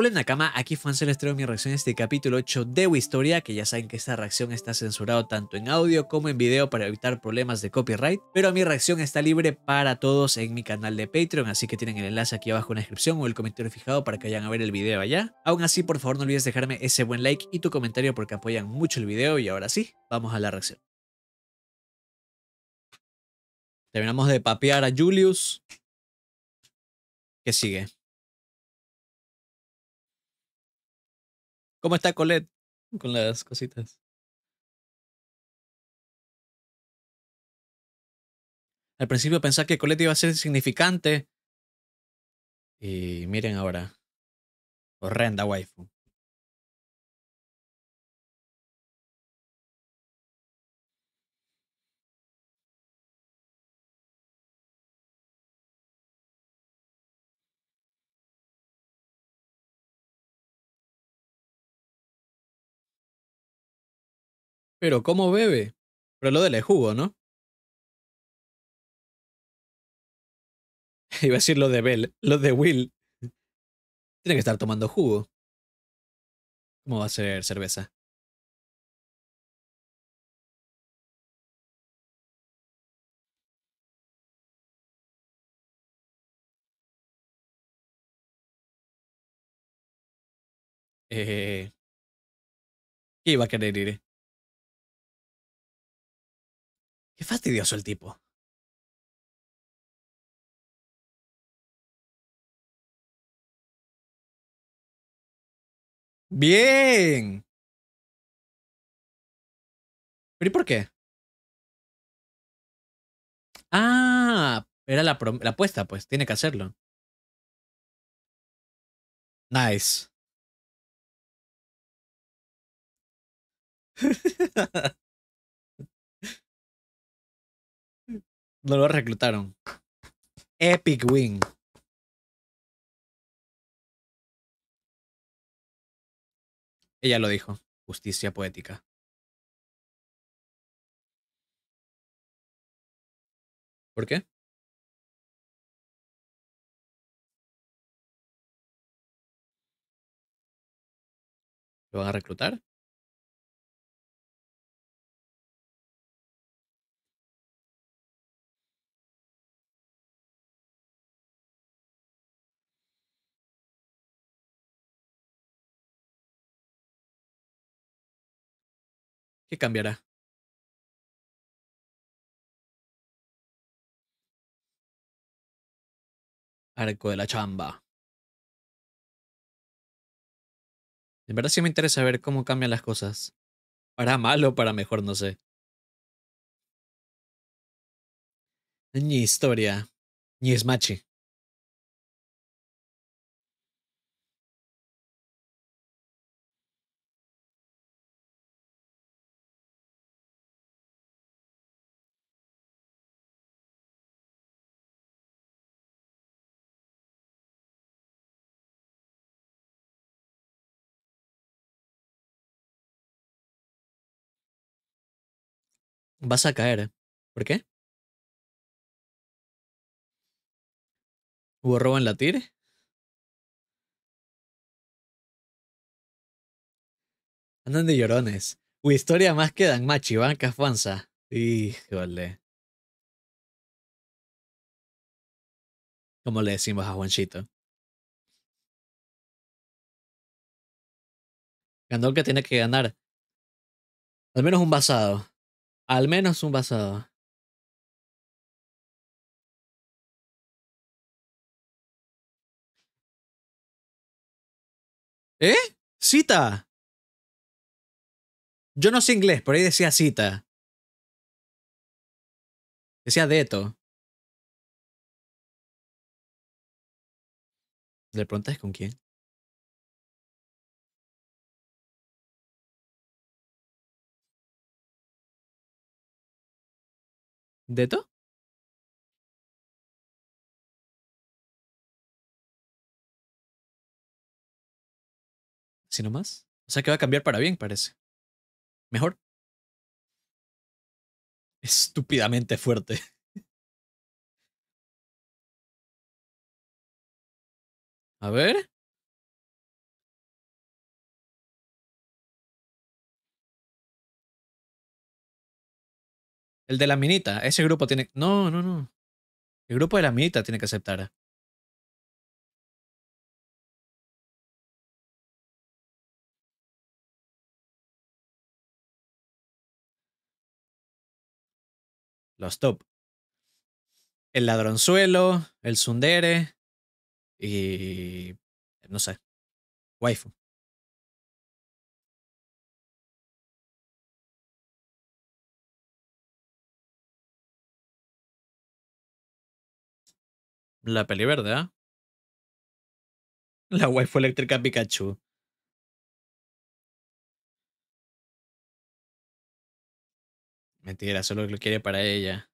Hola Nakama, aquí Fans les traigo mi reacción este capítulo 8 de Historia, que ya saben que esta reacción está censurado tanto en audio como en video para evitar problemas de copyright, pero mi reacción está libre para todos en mi canal de Patreon, así que tienen el enlace aquí abajo en la descripción o el comentario fijado para que vayan a ver el video allá. Aún así, por favor no olvides dejarme ese buen like y tu comentario porque apoyan mucho el video y ahora sí, vamos a la reacción. Terminamos de papear a Julius. ¿Qué sigue? ¿Cómo está Colette con las cositas? Al principio pensaba que Colette iba a ser significante. Y miren ahora. Horrenda waifu. Pero ¿cómo bebe? Pero lo de del jugo, ¿no? Iba a decir lo de Bell, lo de Will. Tiene que estar tomando jugo. ¿Cómo va a ser cerveza? Eh, ¿Qué iba a querer ir? fastidioso el tipo. Bien. ¿Pero y por qué? Ah, era la, la apuesta, pues tiene que hacerlo. Nice. No lo reclutaron. Epic win. Ella lo dijo. Justicia poética. ¿Por qué? ¿Lo van a reclutar? ¿Qué cambiará? Arco de la chamba. De verdad sí me interesa ver cómo cambian las cosas. Para mal o para mejor, no sé. Ni historia. Ni esmache. vas a caer. ¿eh? ¿Por qué? ¿Hubo robo en la tire Andan de llorones. Uy, historia más que Dan Machi, Banca Fuanza. Híjole. Como le decimos a Juanchito. Ganó que tiene que ganar. Al menos un basado. Al menos un basado. ¿Eh? Cita. Yo no sé inglés, por ahí decía cita. Decía Deto. pronto es con quién? ¿De todo? Así nomás. O sea que va a cambiar para bien, parece. Mejor. Estúpidamente fuerte. A ver. El de la minita, ese grupo tiene. No, no, no. El grupo de la minita tiene que aceptar. Los top. El ladronzuelo, el sundere y. No sé. Waifu. La peli verde, ¿ah? La wifi eléctrica Pikachu. Mentira, solo lo quiere para ella.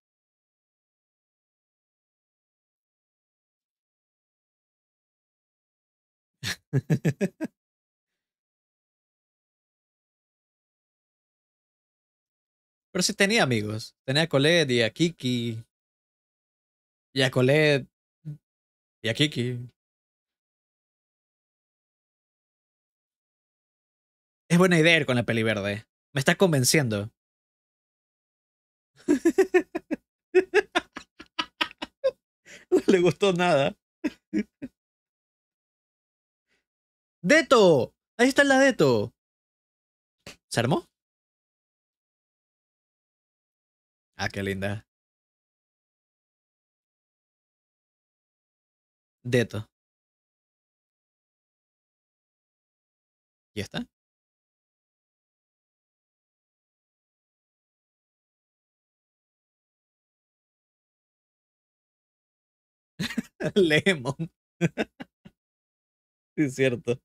Pero sí tenía amigos. Tenía a Colette y a Kiki. Y a Colette y aquí, Es buena idea ir con la peli verde. Me está convenciendo. no le gustó nada. ¡Deto! Ahí está la Deto. ¿Se armó? Ah, qué linda. Deto. ¿Ya está? Lemon. es cierto.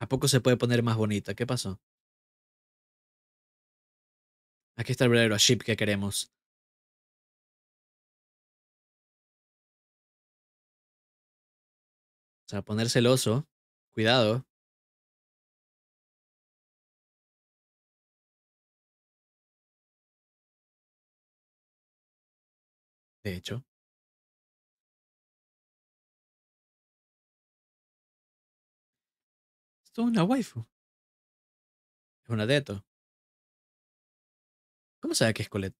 ¿A poco se puede poner más bonita? ¿Qué pasó? Aquí está el verdadero ship que queremos. O sea, poner celoso. Cuidado. De hecho. Esto es una waifu. Es una deto. ¿Cómo sabe que es Colette?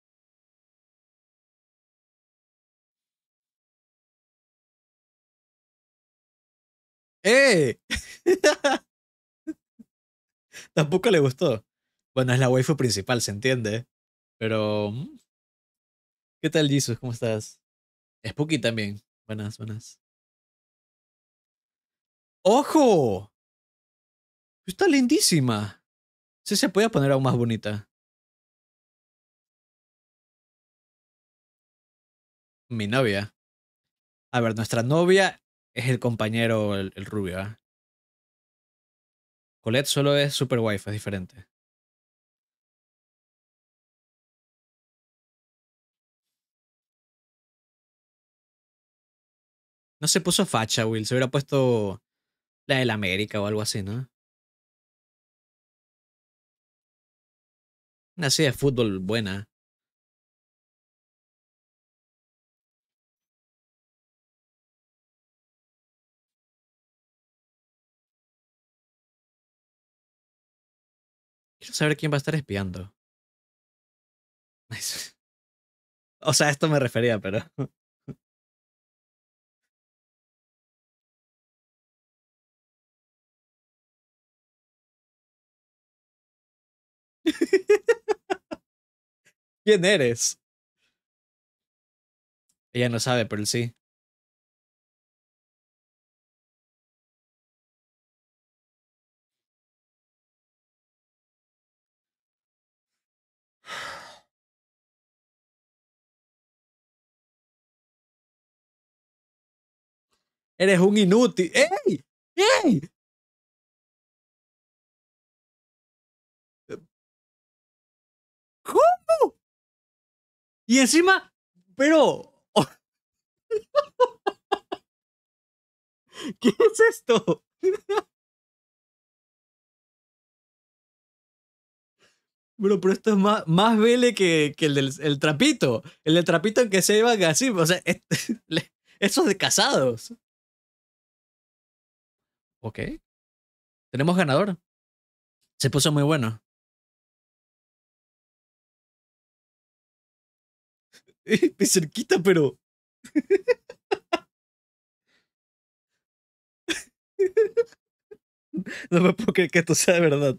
¡Eh! Tampoco le gustó. Bueno, es la waifu principal, se entiende. Pero. Mm. ¿Qué tal, Jesus? ¿Cómo estás? Spooky también. Buenas, buenas. ¡Ojo! Está lindísima. Sí se puede poner aún más bonita. mi novia. A ver, nuestra novia es el compañero, el, rubio. ¿ah? Colette solo es super wife, es diferente. No se puso facha, Will. Se hubiera puesto la del América o algo así, ¿no? Una de fútbol buena. saber quién va a estar espiando. O sea, esto me refería, pero. ¿Quién eres? Ella no sabe, pero él sí. Eres un inútil. ¡Ey! ¡Ey! ¿Cómo? Y encima, pero... ¿Qué es esto? Bueno, pero esto es más, más vele que, que el del el trapito. El del trapito en que se iban así. O sea, es, eso de casados ok, tenemos ganador. Se puso muy bueno. cerquita, pero. No me puedo creer que esto sea de verdad.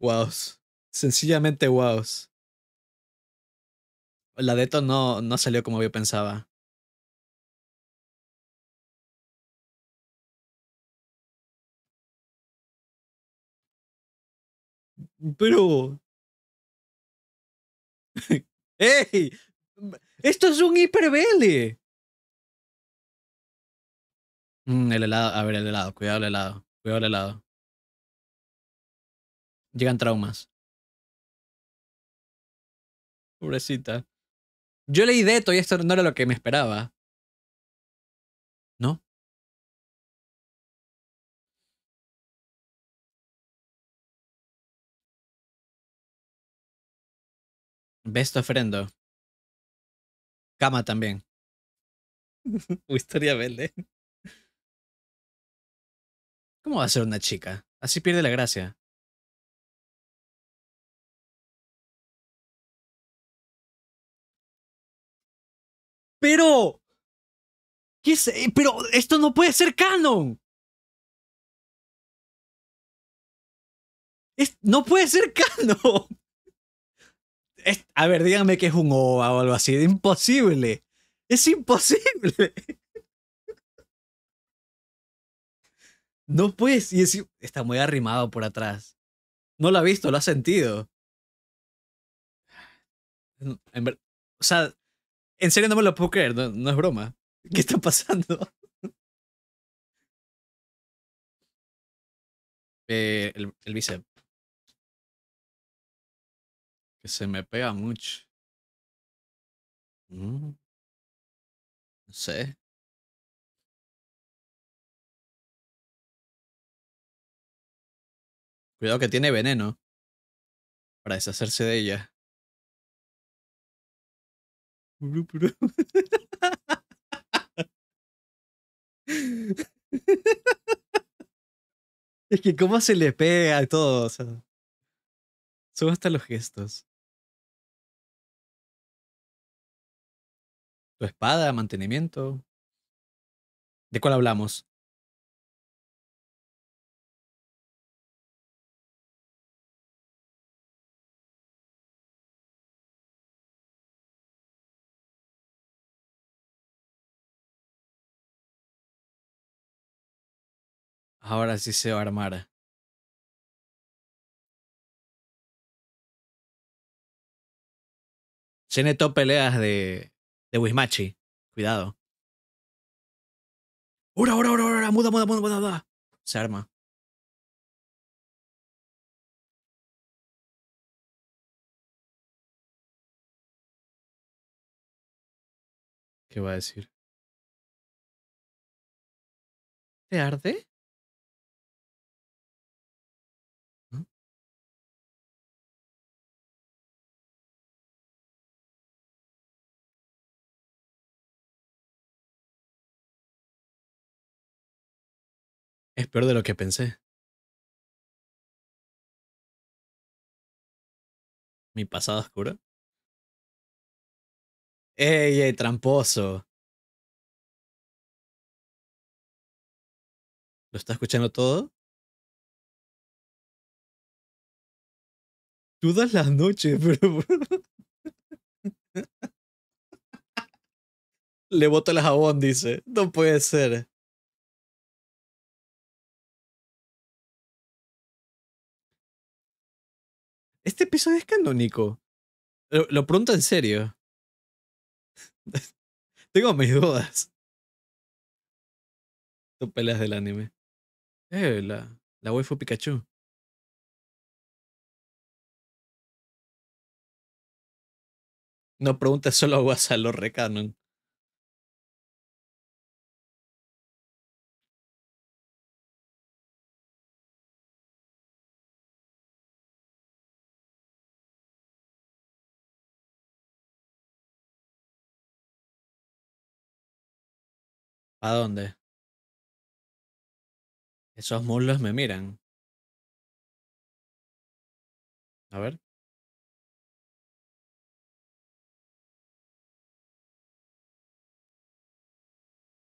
Wow. Sencillamente wow. La Deto no, no salió como yo pensaba. ¡Pero! ¡Ey! ¡Esto es un hiperbele! Mm, el helado, a ver, el helado, cuidado el helado, cuidado el helado. Llegan traumas. Pobrecita. Yo leí Deto y esto no era lo que me esperaba. Best Ofrendo. Cama también. historia verde. ¿Cómo va a ser una chica? Así pierde la gracia. Pero. ¿Qué es? Eh, pero esto no puede ser canon. no puede ser canon a ver, díganme que es un OVA o algo así. Imposible. Es imposible. No puedes, y está muy arrimado por atrás. No lo ha visto, lo ha sentido. o sea, en serio no me lo puedo creer, no, es broma. ¿Qué está pasando? Eh, el, el bíceps se me pega mucho. Mm. No sé. Cuidado que tiene veneno para deshacerse de ella. Es que cómo se le pega a todo, son hasta los gestos. espada, mantenimiento. ¿De cuál hablamos? Ahora sí se va a armar. peleas de de Wismachi. Cuidado. ¡Ora, ura, ora, ura! ¡Muda, muda, muda, muda, muda! Se arma. ¿Qué va a decir? ¿Te arde? peor de lo que pensé. ¿Mi pasado oscura. ¡Ey, ey, tramposo! ¿Lo está escuchando todo? Todas las noches, pero... Le boto el jabón, dice. No puede ser. ¿Este episodio es canónico? Lo, lo pregunto en serio. Tengo mis dudas. Tú peleas del anime. Eh, la, la waifu Pikachu. No preguntes solo a Guasalo Recanon. ¿A dónde? Esos mulos me miran. A ver.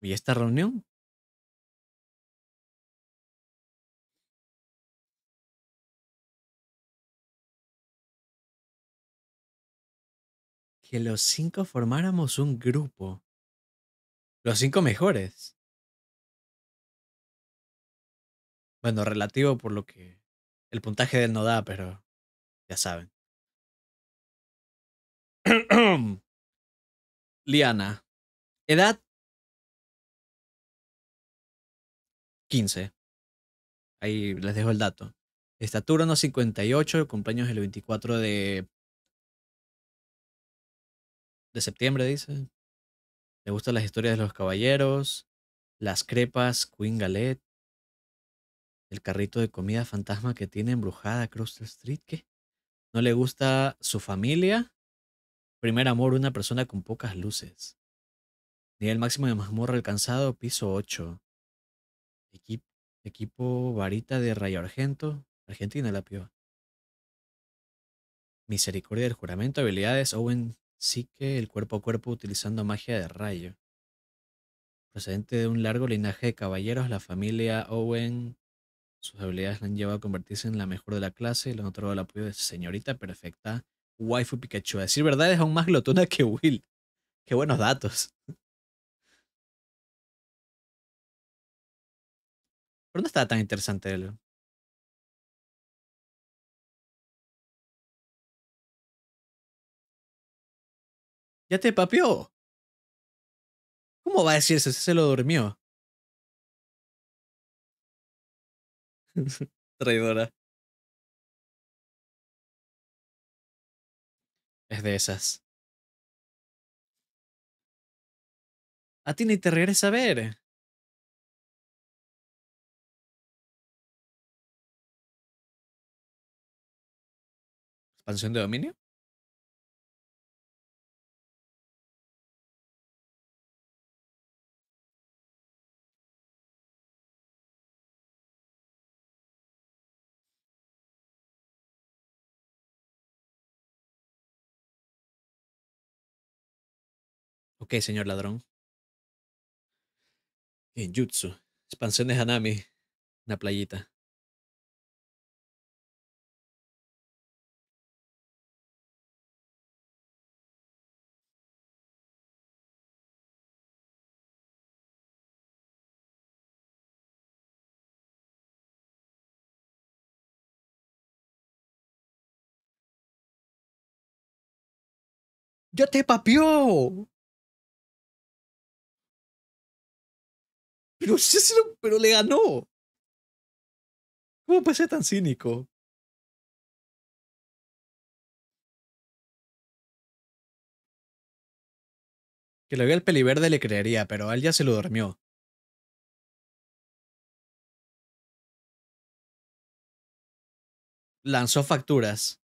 ¿Y esta reunión? Que los cinco formáramos un grupo. Los cinco mejores. Bueno, relativo por lo que el puntaje de él no da, pero ya saben. Liana. Edad 15. Ahí les dejo el dato. Estatura no 58, cumpleaños el 24 de de septiembre, dice. Le gustan las historias de los caballeros, las crepas, Queen Galet, el carrito de comida fantasma que tiene embrujada Crystal Street, ¿qué? no le gusta su familia. Primer amor, una persona con pocas luces. Nivel máximo de mazmorra alcanzado, piso 8. Equipo, varita de rayo argento. Argentina la piola. Misericordia del juramento, habilidades, Owen sí que el cuerpo a cuerpo utilizando magia de rayo. Procedente de un largo linaje de caballeros, la familia Owen, sus habilidades la han llevado a convertirse en la mejor de la clase y le han otorgado el apoyo de señorita perfecta, waifu Pikachu. A decir verdad, es aún más glotona que Will. Qué buenos datos. ¿Por no estaba tan interesante el... Ya te papió? ¿Cómo va a decir eso si se lo durmió? Traidora. Es de esas. A ti ni te regresa a ver. ¿Expansión de dominio? Ok, señor ladrón. Genjutsu. Expansión de Hanami. la playita. Yo te papió! Pero, le ganó. ¿Cómo puede ser tan cínico? Que lo vea el peliverde le creería, pero a él ya se lo durmió. Lanzó facturas.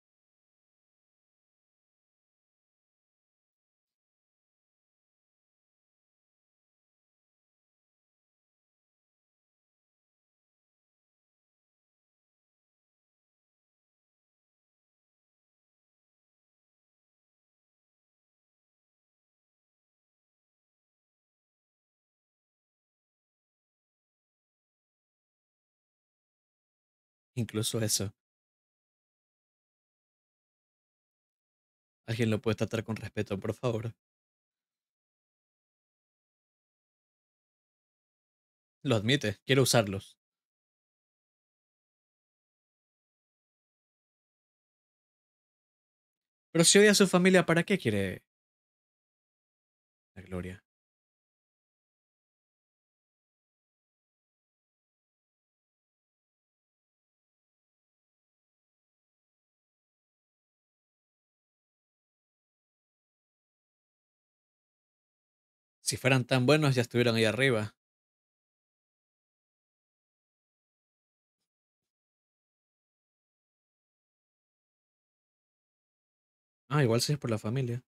Incluso eso. ¿Alguien lo puede tratar con respeto, por favor? Lo admite, quiero usarlos. Pero si odia a su familia, ¿para qué quiere la gloria? Si fueran tan buenos ya estuvieran ahí arriba. Ah, igual sí, es por la familia.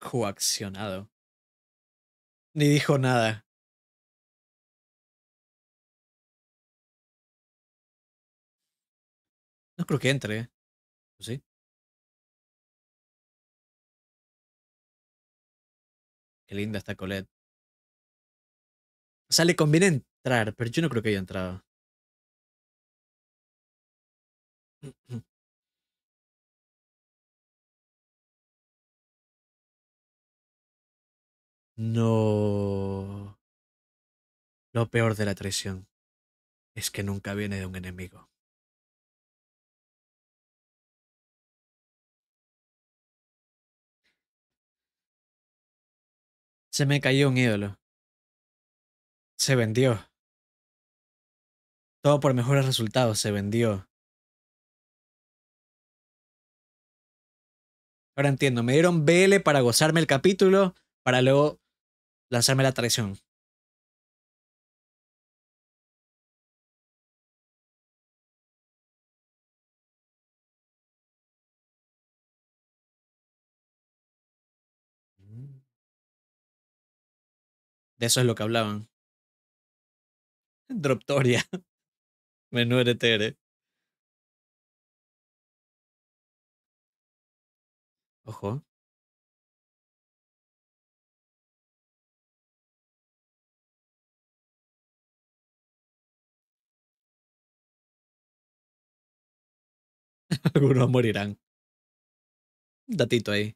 Coaccionado. Ni dijo nada. No creo que entre. ¿eh? ¿Sí? Qué linda está Colette. O sea, le conviene entrar, pero yo no creo que haya entrado. Mm, mm. No. Lo peor de la traición es que nunca viene de un enemigo. Se me cayó un ídolo. Se vendió. Todo por mejores resultados se vendió. Ahora entiendo, me dieron BL para gozarme el capítulo, para luego Lanzarme la traición. Mm. De eso es lo que hablaban. Droptoria. Menú RTR. Ojo. algunos morirán. Datito ahí.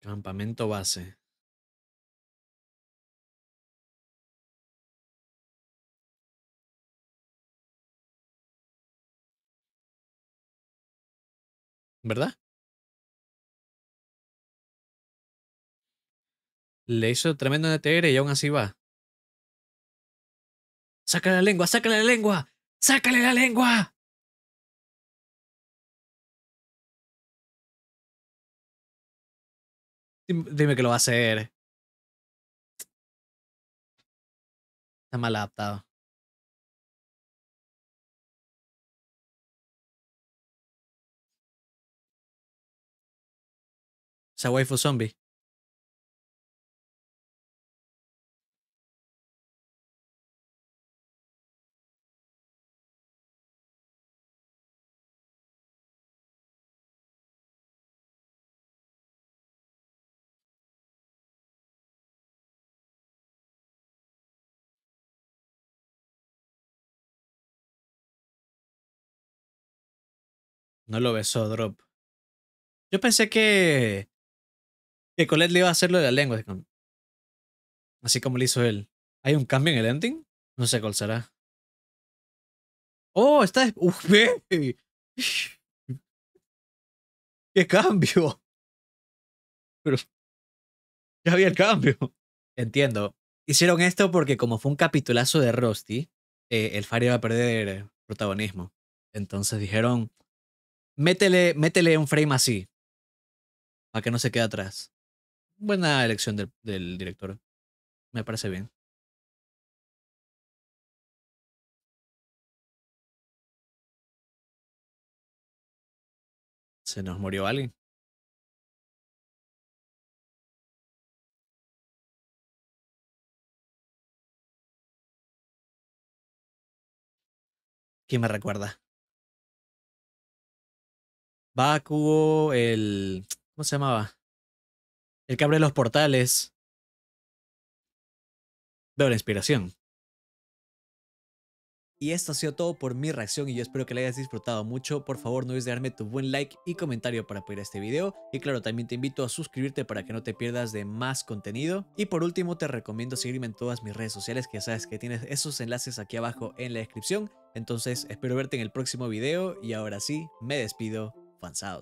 Campamento base. ¿verdad? Le hizo tremendo NTR y aún así va. ¡Sácale la lengua! ¡Sácale la lengua! ¡Sácale la lengua! Dime que lo va a hacer. Está mal adaptado. Esa waifu zombie. No lo besó Drop. Yo pensé que que Colette le iba a hacer lo de la lengua. Así como le hizo él. ¿Hay un cambio en el ending? No sé cuál será. ¡Oh! Está. ¡Uf! ¡Qué cambio! Pero. Ya había el cambio. Entiendo. Hicieron esto porque, como fue un capitulazo de Rusty, eh, el Fari iba a perder protagonismo. Entonces dijeron: métele, métele un frame así. Para que no se quede atrás buena elección del, director. Me parece bien. Se nos murió alguien. ¿Quién me recuerda? cubo el. ¿Cómo se llamaba? El que abre los portales. Doble inspiración. Y esto ha sido todo por mi reacción y yo espero que la hayas disfrutado mucho. Por favor no olvides darme tu buen like y comentario para apoyar este video. Y claro, también te invito a suscribirte para que no te pierdas de más contenido. Y por último te recomiendo seguirme en todas mis redes sociales que ya sabes que tienes esos enlaces aquí abajo en la descripción. Entonces espero verte en el próximo video y ahora sí, me despido. out.